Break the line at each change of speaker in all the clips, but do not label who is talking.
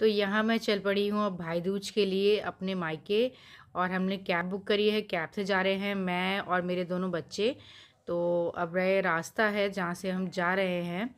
तो यहाँ मैं चल पड़ी हूँ अब भाई दूज के लिए अपने मायके और हमने कैब बुक करी है कैब से जा रहे हैं मैं और मेरे दोनों बच्चे तो अब रहे रास्ता है जहाँ से हम जा रहे हैं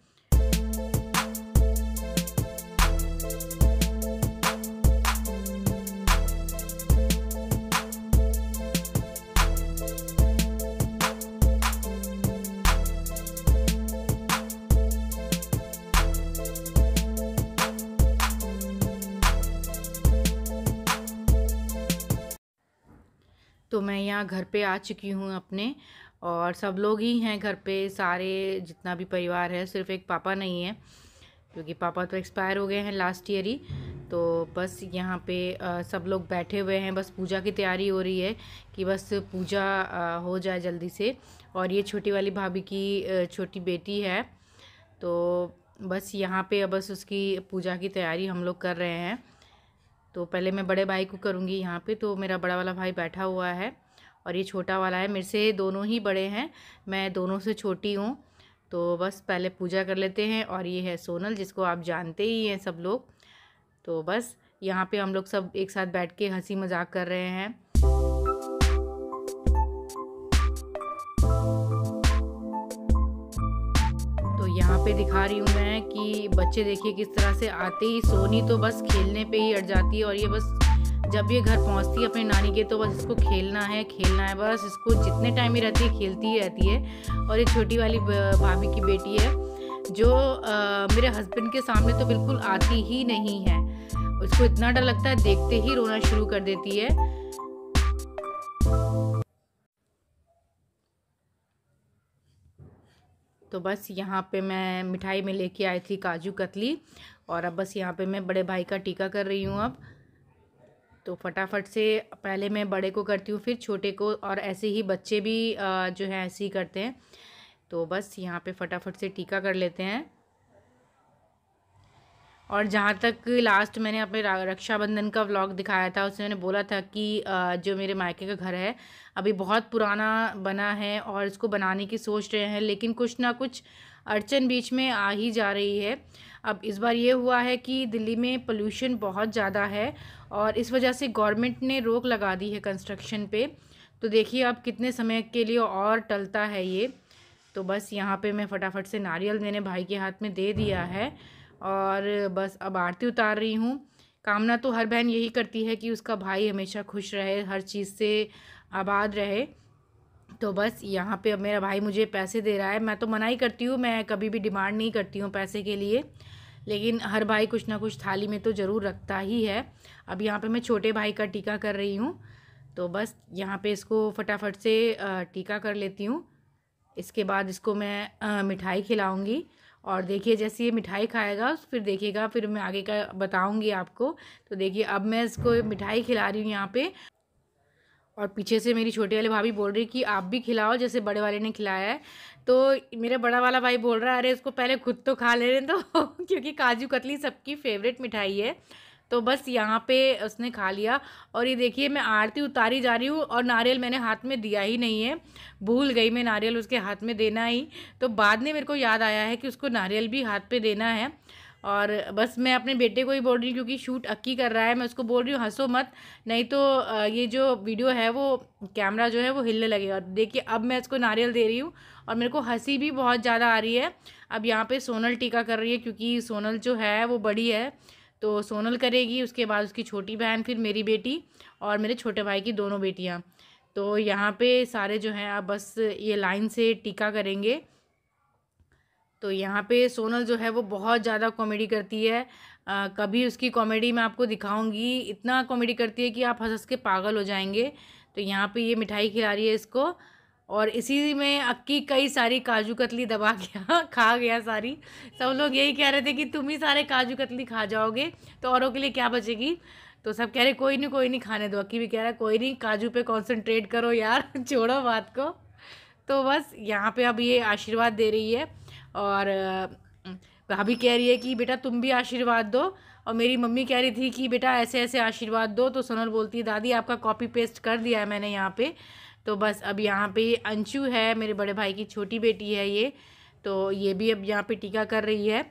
तो मैं यहाँ घर पे आ चुकी हूँ अपने और सब लोग ही हैं घर पे सारे जितना भी परिवार है सिर्फ एक पापा नहीं है क्योंकि पापा तो एक्सपायर हो गए हैं लास्ट ईयर ही तो बस यहाँ पे आ, सब लोग बैठे हुए हैं बस पूजा की तैयारी हो रही है कि बस पूजा आ, हो जाए जल्दी से और ये छोटी वाली भाभी की छोटी बेटी है तो बस यहाँ पे बस उसकी पूजा की तैयारी हम लोग कर रहे हैं तो पहले मैं बड़े भाई को करूँगी यहाँ पे तो मेरा बड़ा वाला भाई बैठा हुआ है और ये छोटा वाला है मेरे से दोनों ही बड़े हैं मैं दोनों से छोटी हूँ तो बस पहले पूजा कर लेते हैं और ये है सोनल जिसको आप जानते ही हैं सब लोग तो बस यहाँ पे हम लोग सब एक साथ बैठ के हंसी मजाक कर रहे हैं पे दिखा रही हूँ मैं कि बच्चे देखिए किस तरह से आते ही सोनी तो बस खेलने पे ही अट जाती है और ये बस जब ये घर पहुँचती है अपने नानी के तो बस इसको खेलना है खेलना है बस इसको जितने टाइम ही रहती है खेलती ही रहती है और ये छोटी वाली भाभी की बेटी है जो आ, मेरे हस्बैंड के सामने तो बिल्कुल आती ही नहीं है उसको इतना डर लगता है देखते ही रोना शुरू कर देती है तो बस यहाँ पे मैं मिठाई में लेके आई थी काजू कतली और अब बस यहाँ पे मैं बड़े भाई का टीका कर रही हूँ अब तो फटाफट से पहले मैं बड़े को करती हूँ फिर छोटे को और ऐसे ही बच्चे भी जो है ऐसे ही करते हैं तो बस यहाँ पे फटाफट से टीका कर लेते हैं और जहाँ तक लास्ट मैंने अपने रक्षाबंधन का व्लॉग दिखाया था उसमें मैंने बोला था कि जो मेरे मायके का घर है अभी बहुत पुराना बना है और इसको बनाने की सोच रहे हैं लेकिन कुछ ना कुछ अड़चन बीच में आ ही जा रही है अब इस बार ये हुआ है कि दिल्ली में पोल्यूशन बहुत ज़्यादा है और इस वजह से गवर्नमेंट ने रोक लगा दी है कंस्ट्रक्शन पे तो देखिए अब कितने समय के लिए और टलता है ये तो बस यहाँ पे मैं फटाफट से नारियल मैंने भाई के हाथ में दे दिया है और बस अब आरती उतार रही हूँ कामना तो हर बहन यही करती है कि उसका भाई हमेशा खुश रहे हर चीज़ से आबाद रहे तो बस यहाँ पे अब मेरा भाई मुझे पैसे दे रहा है मैं तो मना ही करती हूँ मैं कभी भी डिमांड नहीं करती हूँ पैसे के लिए लेकिन हर भाई कुछ ना कुछ थाली में तो ज़रूर रखता ही है अब यहाँ पे मैं छोटे भाई का टीका कर रही हूँ तो बस यहाँ पे इसको फटाफट से टीका कर लेती हूँ इसके बाद इसको मैं मिठाई खिलाऊँगी और देखिए जैसे ये मिठाई खाएगा फिर देखिएगा फिर मैं आगे का बताऊँगी आपको तो देखिए अब मैं इसको मिठाई खिला रही हूँ यहाँ पे और पीछे से मेरी छोटे वाले भाभी बोल रही कि आप भी खिलाओ जैसे बड़े वाले ने खिलाया है तो मेरा बड़ा वाला भाई बोल रहा है अरे इसको पहले खुद तो खा ले रहे तो क्योंकि काजू कतली सबकी फेवरेट मिठाई है तो बस यहाँ पे उसने खा लिया और ये देखिए मैं आरती उतारी जा रही हूँ और नारियल मैंने हाथ में दिया ही नहीं है भूल गई मैं नारियल उसके हाथ में देना ही तो बाद में मेरे को याद आया है कि उसको नारियल भी हाथ पे देना है और बस मैं अपने बेटे को ही बोल रही हूँ क्योंकि शूट अक्की कर रहा है मैं उसको बोल रही हूँ हंसो मत नहीं तो ये जो वीडियो है वो कैमरा जो है वो हिलने लगेगा देखिए अब मैं इसको नारियल दे रही हूँ और मेरे को हंसी भी बहुत ज़्यादा आ रही है अब यहाँ पे सोनल टीका कर रही है क्योंकि सोनल जो है वो बड़ी है तो सोनल करेगी उसके बाद उसकी छोटी बहन फिर मेरी बेटी और मेरे छोटे भाई की दोनों बेटियाँ तो यहाँ पे सारे जो हैं आप बस ये लाइन से टीका करेंगे तो यहाँ पे सोनल जो है वो बहुत ज़्यादा कॉमेडी करती है आ, कभी उसकी कॉमेडी मैं आपको दिखाऊंगी इतना कॉमेडी करती है कि आप हंस के पागल हो जाएंगे तो यहाँ पे ये मिठाई खिला रही है इसको और इसी में अक्की कई सारी काजू कतली दबा गया खा गया सारी सब लोग यही कह रहे थे कि तुम ही सारे काजू कतली खा जाओगे तो औरों के लिए क्या बचेगी तो सब कह रहे कोई नहीं कोई नहीं खाने दो अक्की भी कह रहा है कोई नहीं काजू पे कंसंट्रेट करो यार छोड़ो बात को तो बस यहाँ पे अब ये आशीर्वाद दे रही है और भाभी कह रही है कि बेटा तुम भी आशीर्वाद दो और मेरी मम्मी कह रही थी कि बेटा ऐसे ऐसे आशीर्वाद दो तो सोनल बोलती है दादी आपका कॉपी पेस्ट कर दिया है मैंने यहाँ पे तो बस अब यहाँ पे अंशु है मेरे बड़े भाई की छोटी बेटी है ये तो ये भी अब यहाँ पे टीका कर रही है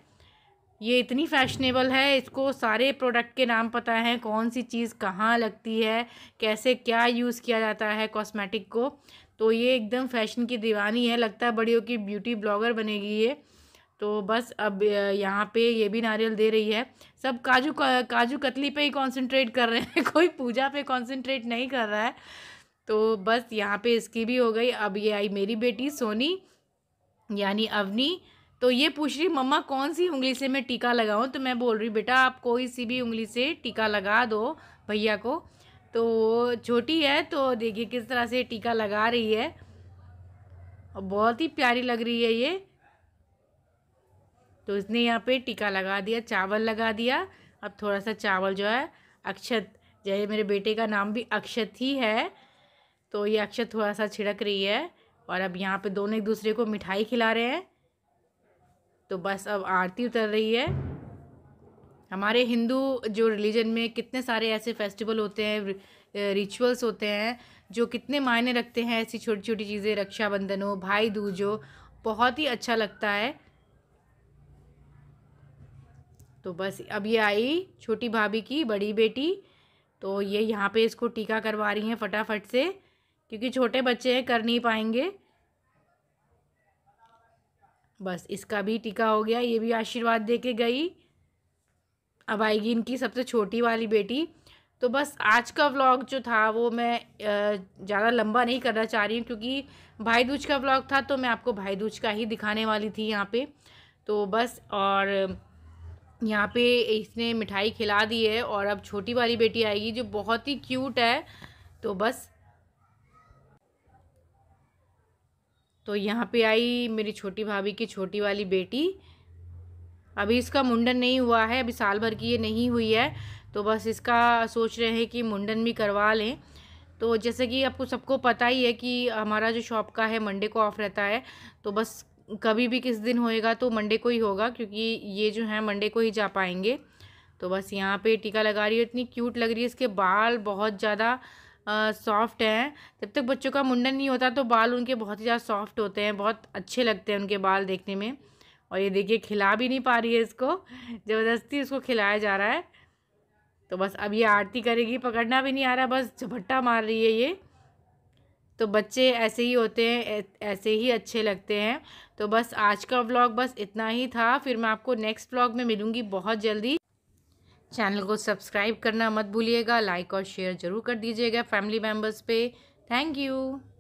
ये इतनी फैशनेबल है इसको सारे प्रोडक्ट के नाम पता है कौन सी चीज़ कहाँ लगती है कैसे क्या यूज़ किया जाता है कॉस्मेटिक को तो ये एकदम फैशन की दीवानी है लगता है बड़ियों की ब्यूटी ब्लॉगर बनेगी ये तो बस अब यहाँ पे ये भी नारियल दे रही है सब काजू का, काजू कतली पे ही कंसंट्रेट कर रहे हैं कोई पूजा पे कंसंट्रेट नहीं कर रहा है तो बस यहाँ पे इसकी भी हो गई अब ये आई मेरी बेटी सोनी यानी अवनी तो ये पूछ रही मम्मा कौन सी उंगली से मैं टीका लगाऊँ तो मैं बोल रही बेटा आप कोई सी भी उंगली से टीका लगा दो भैया को तो छोटी है तो देखिए किस तरह से टीका लगा रही है और बहुत ही प्यारी लग रही है ये तो इसने यहाँ पे टीका लगा दिया चावल लगा दिया अब थोड़ा सा चावल जो है अक्षत जय मेरे बेटे का नाम भी अक्षत ही है तो ये अक्षत थोड़ा सा छिड़क रही है और अब यहाँ पे दोनों एक दूसरे को मिठाई खिला रहे हैं तो बस अब आरती उतर रही है हमारे हिंदू जो रिलीजन में कितने सारे ऐसे फेस्टिवल होते हैं रिचुअल्स होते हैं जो कितने मायने रखते हैं ऐसी छोटी छोटी चीज़ें रक्षाबंधन हो भाई दूज हो बहुत ही अच्छा लगता है तो बस अब ये आई छोटी भाभी की बड़ी बेटी तो ये यहाँ पे इसको टीका करवा रही हैं फटाफट से क्योंकि छोटे बच्चे हैं कर नहीं पाएंगे बस इसका भी टीका हो गया ये भी आशीर्वाद दे के गई अब आएगी इनकी सबसे छोटी वाली बेटी तो बस आज का व्लॉग जो था वो मैं ज़्यादा लंबा नहीं करना चाह रही हूँ क्योंकि भाई दूज का व्लॉग था तो मैं आपको भाई दूज का ही दिखाने वाली थी यहाँ पे तो बस और यहाँ पे इसने मिठाई खिला दी है और अब छोटी वाली बेटी आएगी जो बहुत ही क्यूट है तो बस तो यहाँ पे आई मेरी छोटी भाभी की छोटी वाली बेटी अभी इसका मुंडन नहीं हुआ है अभी साल भर की ये नहीं हुई है तो बस इसका सोच रहे हैं कि मुंडन भी करवा लें तो जैसे कि आपको सबको पता ही है कि हमारा जो शॉप का है मंडे को ऑफ़ रहता है तो बस कभी भी किस दिन होएगा तो मंडे को ही होगा क्योंकि ये जो है मंडे को ही जा पाएंगे तो बस यहाँ पे टीका लगा रही है इतनी क्यूट लग रही है इसके बाल बहुत ज़्यादा सॉफ्ट हैं जब तक बच्चों का मुंडन नहीं होता तो बाल उनके बहुत ही ज़्यादा सॉफ्ट होते हैं बहुत अच्छे लगते हैं उनके बाल देखने में और ये देखिए खिला भी नहीं पा रही है इसको ज़बरदस्ती इसको खिलाया जा रहा है तो बस अब ये आरती करेगी पकड़ना भी नहीं आ रहा बस झपट्टा मार रही है ये तो बच्चे ऐसे ही होते हैं ऐसे ही अच्छे लगते हैं तो बस आज का व्लॉग बस इतना ही था फिर मैं आपको नेक्स्ट व्लॉग में मिलूँगी बहुत जल्दी चैनल को सब्सक्राइब करना मत भूलिएगा लाइक और शेयर ज़रूर कर दीजिएगा फैमिली मेम्बर्स पे थैंक यू